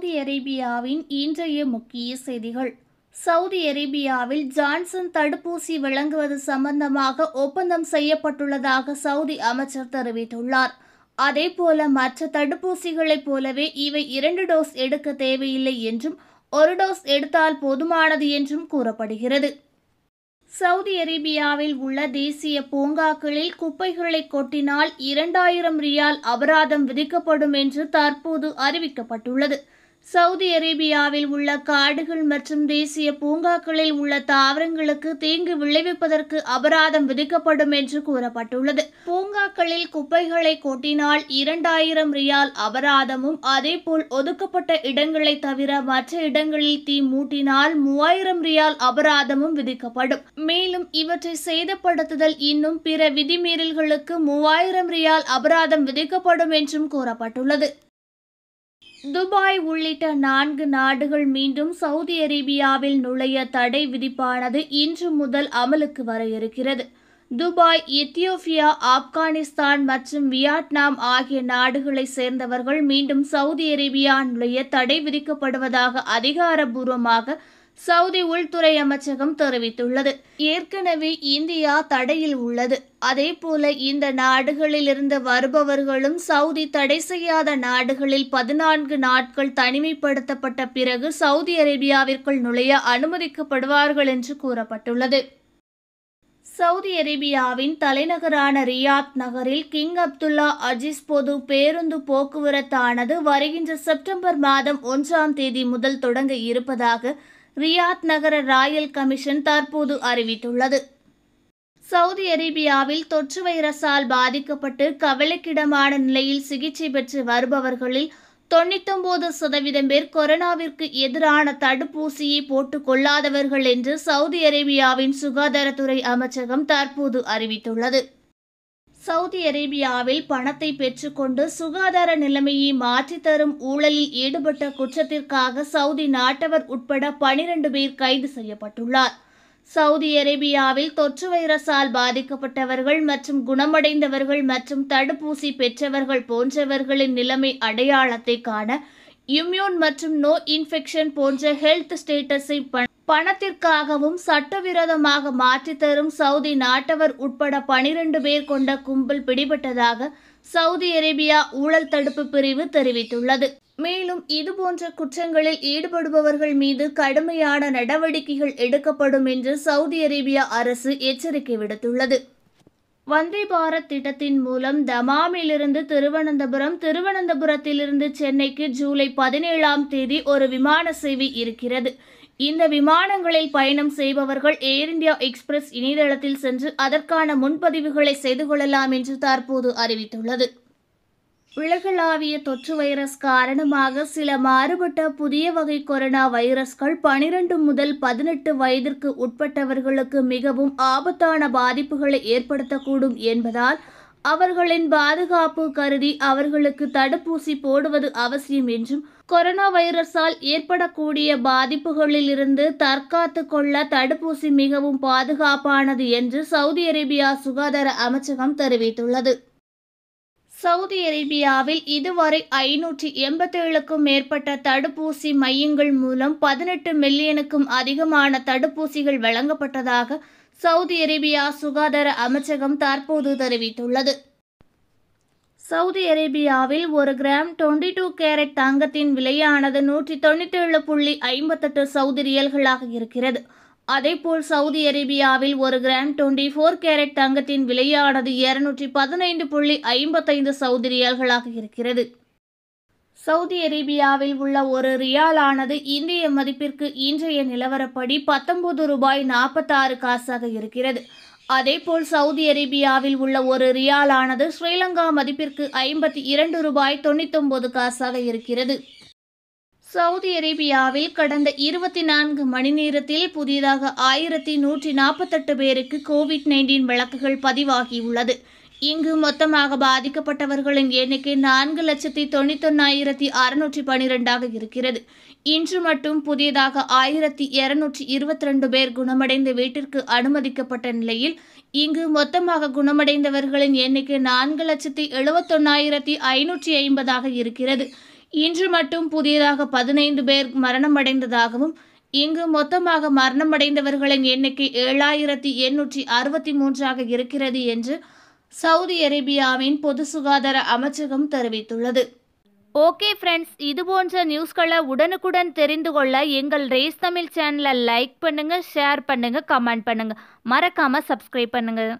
Saudi அரேபியாவின் இன்றைய முக்கிய செய்திகள் சவுதி அரேபியாவில் ஜான்சன் தடுப்பூசி வழங்குவது சம்பந்தமாக ஒப்பந்தம் செய்யப்பட்டுள்ளதாக சவுதி அமைச்சர் தெரிவித்துள்ளார் அதேபோல மற்ற தடுப்பூசிகளைப் போலவே இவை இரண்டு டோஸ் எடுக்க தேவையில்லை என்றும் ஒரு டோஸ் எடுத்தால் போதுமானது என்றும் கூறப்படுகிறது சவுதி அரேபியாவில் உள்ள தேசிய பூங்காக்களில் குப்பைகளை கொட்டினால் இரண்டாயிரம் ரியால் அபராதம் விதிக்கப்படும் என்று தற்போது அறிவிக்கப்பட்டுள்ளது சவுதி அரேபியாவில் உள்ள காடுகள் மற்றும் தேசிய பூங்காக்களில் உள்ள தாவரங்களுக்கு தீங்கு விளைவிப்பதற்கு அபராதம் விதிக்கப்படும் என்று கூறப்பட்டுள்ளது பூங்காக்களில் குப்பைகளை கொட்டினால் இரண்டாயிரம் ரியால் அபராதமும் அதேபோல் ஒதுக்கப்பட்ட இடங்களை தவிர மற்ற இடங்களில் தீ மூட்டினால் மூவாயிரம் ரியால் அபராதமும் விதிக்கப்படும் மேலும் இவற்றை சேதப்படுத்துதல் இன்னும் பிற விதிமீறல்களுக்கு மூவாயிரம் ரியால் அபராதம் விதிக்கப்படும் என்றும் கூறப்பட்டுள்ளது துபாய் உள்ளிட்ட நான்கு நாடுகள் மீண்டும் சவுதி அரேபியாவில் நுழைய தடை விதிப்பானது இன்று முதல் அமலுக்கு வர இருக்கிறது துபாய் எத்தியோப்பியா ஆப்கானிஸ்தான் மற்றும் வியட்நாம் ஆகிய நாடுகளை சேர்ந்தவர்கள் மீண்டும் சவுதி அரேபியா நுழைய தடை விதிக்கப்படுவதாக அதிகாரபூர்வமாக சவுதி உள்துறை அமைச்சகம் தெரிவித்துள்ளது ஏற்கனவே இந்தியா தடையில் உள்ளது போல இந்த நாடுகளிலிருந்து வருபவர்களும் சவுதி தடை செய்யாத நாடுகளில் பதினான்கு நாட்கள் தனிமைப்படுத்தப்பட்ட பிறகு சவுதி அரேபியாவிற்குள் நுழைய அனுமதிக்கப்படுவார்கள் என்று கூறப்பட்டுள்ளது சவுதி அரேபியாவின் தலைநகரான ரியாத் நகரில் கிங் அப்துல்லா அஜிஸ் பொது பேருந்து போக்குவரத்தானது வருகின்ற செப்டம்பர் மாதம் ஒன்றாம் தேதி முதல் தொடங்க இருப்பதாக ரியாத் நகர ராயல் கமிஷன் தற்போது அறிவித்துள்ளது சவுதி அரேபியாவில் தொற்று வைரஸால் பாதிக்கப்பட்டு கவலைக்கிடமான நிலையில் சிகிச்சை பெற்று வருபவர்களில் தொண்ணூத்தொன்பது சதவீதம் பேர் கொரோனாவிற்கு எதிரான தடுப்பூசியை போட்டுக் கொள்ளாதவர்கள் என்று சவுதி அரேபியாவின் சுகாதாரத்துறை அமைச்சகம் தற்போது அறிவித்துள்ளது சவுதி அரேபியாவில் பணத்தை பெற்றுக்கொண்டு சுகாதார நிலைமையை மாற்றித்தரும் ஊழலில் ஈடுபட்ட குற்றத்திற்காக சவுதி நாட்டவர் உட்பட பனிரண்டு பேர் கைது செய்யப்பட்டுள்ளார் சவுதி அரேபியாவில் தொற்று வைரஸால் பாதிக்கப்பட்டவர்கள் மற்றும் குணமடைந்தவர்கள் மற்றும் தடுப்பூசி பெற்றவர்கள் போன்றவர்களின் நிலைமை அடையாளத்தை காண இம்யூன் மற்றும் நோ இன்ஃபெக்ஷன் போன்ற ஹெல்த் ஸ்டேட்டஸை பணத்திற்காகவும் சட்டவிரோதமாக மாற்றித்தரும் சவுதி நாட்டவர் உட்பட பனிரெண்டு பேர் கொண்ட கும்பல் பிடிபட்டதாக சவுதி அரேபியா ஊழல் தடுப்பு பிரிவு தெரிவித்துள்ளது மேலும் இதுபோன்ற குற்றங்களில் ஈடுபடுபவர்கள் மீது கடுமையான நடவடிக்கைகள் எடுக்கப்படும் என்று சவுதி அரேபியா அரசு எச்சரிக்கை விடுத்துள்ளது வந்தே பாரத் திட்டத்தின் மூலம் தமாமிலிருந்து திருவனந்தபுரம் திருவனந்தபுரத்திலிருந்து சென்னைக்கு ஜூலை பதினேழாம் தேதி ஒரு விமான சேவை இருக்கிறது இந்த விமானங்களில் பயணம் செய்பவர்கள் ஏர் இந்தியா எக்ஸ்பிரஸ் இணையதளத்தில் சென்று அதற்கான முன்பதிவுகளை செய்து கொள்ளலாம் என்று தற்போது அறிவித்துள்ளது உலகளாவிய தொற்று வைரஸ் காரணமாக சில மாறுபட்ட புதிய வகை கொரோனா வைரஸ்கள் பனிரெண்டு முதல் பதினெட்டு வயதிற்கு உட்பட்டவர்களுக்கு மிகவும் ஆபத்தான பாதிப்புகளை ஏற்படுத்தக்கூடும் என்பதால் அவர்களின் பாதுகாப்பு கருதி அவர்களுக்கு தடுப்பூசி போடுவது அவசியம் என்றும் கொரோனா வைரஸால் ஏற்படக்கூடிய பாதிப்புகளில் இருந்து தற்காத்து கொள்ள தடுப்பூசி மிகவும் பாதுகாப்பானது என்று சவுதி அரேபியா சுகாதார அமைச்சகம் தெரிவித்துள்ளது சவுதி அரேபியாவில் இதுவரை ஐநூற்றி எண்பத்தேழுக்கும் மேற்பட்ட தடுப்பூசி மையங்கள் மூலம் பதினெட்டு மில்லியனுக்கும் அதிகமான தடுப்பூசிகள் வழங்கப்பட்டதாக சவுதி அரேபியா சுகாதார அமைச்சகம் தற்போது தெரிவித்துள்ளது சவுதி அரேபியாவில் ஒரு கிராம் டுவெண்டி டூ கேரட் தங்கத்தின் விலையானது நூற்றி தொண்ணூற்றி ஏழு புள்ளி ஐம்பத்தெட்டு சவுதி ரியல்களாக இருக்கிறது அதேபோல் சவுதி அரேபியாவில் ஒரு கிராம் டுவெண்ட்டி ஃபோர் கேரட் தங்கத்தின் விலையானது இருநூற்றி பதினைந்து புள்ளி ஐம்பத்தைந்து சவுதி ரியால்களாக இருக்கிறது சவுதி அரேபியாவில் உள்ள ஒரு ரியாலானது இந்திய மதிப்பிற்கு இன்றைய நிலவரப்படி பத்தொன்பது ரூபாய் நாற்பத்தாறு காசாக இருக்கிறது அதேபோல் சவுதி அரேபியாவில் உள்ள ஒரு ரியாலானது ஸ்ரீலங்கா மதிப்பிற்கு ஐம்பத்தி இரண்டு ரூபாய் தொண்ணூத்தொன்பது காசாக இருக்கிறது சவுதி அரேபியாவில் கடந்த இருபத்தி நான்கு மணி நேரத்தில் புதிதாக ஆயிரத்தி நூற்றி நாற்பத்தெட்டு பேருக்கு கோவிட் நைன்டீன் வழக்குகள் பதிவாகியுள்ளது இங்கு மொத்தமாக பாதிக்கப்பட்டவர்களின் எண்ணிக்கை நான்கு லட்சத்தி தொண்ணூத்தொன்னாயிரத்தி அறுநூற்றி பனிரெண்டாக இருக்கிறது இன்று மட்டும் புதியதாக ஆயிரத்தி இருநூற்றி இருபத்தி ரெண்டு பேர் குணமடைந்து வீட்டிற்கு அனுமதிக்கப்பட்ட நிலையில் இங்கு மொத்தமாக குணமடைந்தவர்களின் எண்ணிக்கை நான்கு லட்சத்தி எழுபத்தொன்னாயிரத்தி ஐநூற்றி ஐம்பதாக இருக்கிறது இன்று மட்டும் புதியதாக பதினைந்து பேர் மரணமடைந்ததாகவும் இங்கு மொத்தமாக மரணமடைந்தவர்களின் எண்ணிக்கை ஏழாயிரத்தி எண்ணூற்றி அறுபத்தி மூன்றாக இருக்கிறது என்று சவுதி அரேபியாவின் பொது சுகாதார அமைச்சகம் தெரிவித்துள்ளது ஓகே ஃப்ரெண்ட்ஸ் இது போன்ற நியூஸ்களை உடனுக்குடன் தெரிந்து கொள்ள எங்கள் ரேஸ் தமிழ் சேனலை லைக் பண்ணுங்கள் ஷேர் பண்ணுங்கள் கமெண்ட் பண்ணுங்கள் மறக்காமல் சப்ஸ்கிரைப் பண்ணுங்கள்